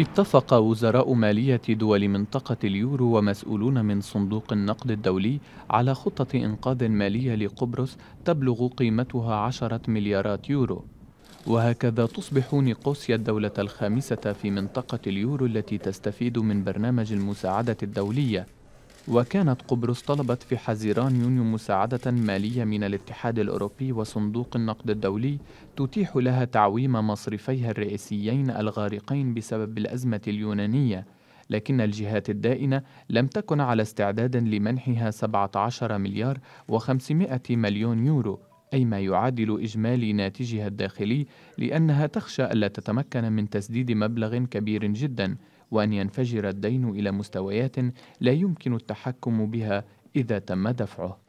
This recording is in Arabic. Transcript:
اتفق وزراء مالية دول منطقة اليورو ومسؤولون من صندوق النقد الدولي على خطة إنقاذ مالية لقبرص تبلغ قيمتها عشرة مليارات يورو وهكذا تصبح نيقوسيا الدولة الخامسة في منطقة اليورو التي تستفيد من برنامج المساعدة الدولية وكانت قبرص طلبت في حزيران يونيو مساعدة مالية من الاتحاد الأوروبي وصندوق النقد الدولي تتيح لها تعويم مصرفيها الرئيسيين الغارقين بسبب الأزمة اليونانية لكن الجهات الدائنة لم تكن على استعداد لمنحها 17 مليار و500 مليون يورو أي ما يعادل إجمالي ناتجها الداخلي لأنها تخشى ألا تتمكن من تسديد مبلغ كبير جدا وأن ينفجر الدين إلى مستويات لا يمكن التحكم بها إذا تم دفعه